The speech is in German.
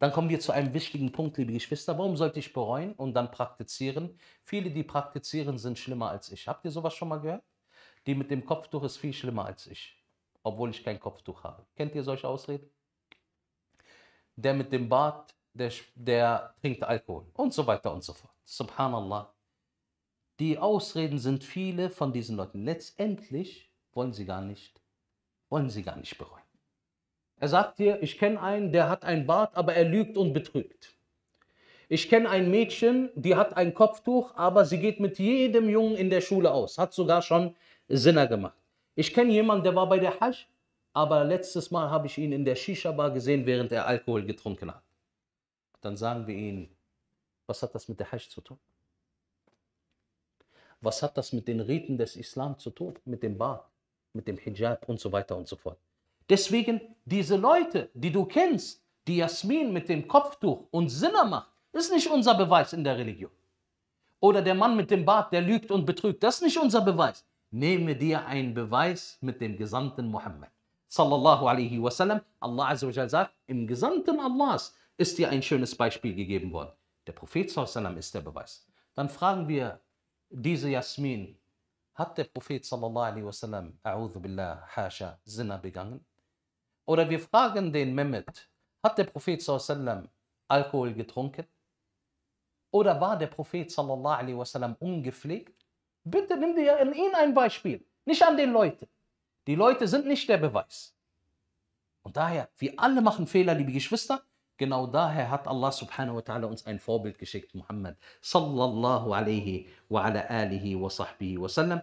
Dann kommen wir zu einem wichtigen Punkt, liebe Geschwister. Warum sollte ich bereuen und dann praktizieren? Viele, die praktizieren, sind schlimmer als ich. Habt ihr sowas schon mal gehört? Die mit dem Kopftuch ist viel schlimmer als ich, obwohl ich kein Kopftuch habe. Kennt ihr solche Ausreden? Der mit dem Bart, der, der trinkt Alkohol und so weiter und so fort. Subhanallah. Die Ausreden sind viele von diesen Leuten. Letztendlich wollen sie gar nicht, wollen sie gar nicht bereuen. Er sagt dir, ich kenne einen, der hat ein Bart, aber er lügt und betrügt. Ich kenne ein Mädchen, die hat ein Kopftuch, aber sie geht mit jedem Jungen in der Schule aus. Hat sogar schon Sinner gemacht. Ich kenne jemanden, der war bei der Hasch, aber letztes Mal habe ich ihn in der Shisha-Bar gesehen, während er Alkohol getrunken hat. Dann sagen wir ihnen, was hat das mit der Hasch zu tun? Was hat das mit den Riten des Islam zu tun? Mit dem Bart, mit dem Hijab und so weiter und so fort. Deswegen diese Leute, die du kennst, die Jasmin mit dem Kopftuch und Sinner macht, ist nicht unser Beweis in der Religion. Oder der Mann mit dem Bart, der lügt und betrügt, das ist nicht unser Beweis. Nehme dir einen Beweis mit dem gesamten Mohammed. Sallallahu alaihi wasallam. Allah Azza sagt, im gesamten Allahs ist dir ein schönes Beispiel gegeben worden. Der Prophet sallam, ist der Beweis. Dann fragen wir diese Jasmin, hat der Prophet sallallahu alaihi wasallam, a'udhu billah, hasha, Sinner begangen? Oder wir fragen den Mehmet, hat der Prophet sallam Alkohol getrunken? Oder war der Prophet sallallahu wasallam ungepflegt? Bitte nimm dir an ihn ein Beispiel, nicht an den Leuten. Die Leute sind nicht der Beweis. Und daher, wir alle machen Fehler, liebe Geschwister. Genau daher hat Allah subhanahu wa ta'ala uns ein Vorbild geschickt, Muhammad sallallahu alaihi wa ala alihi wa sahbihi wa sallam.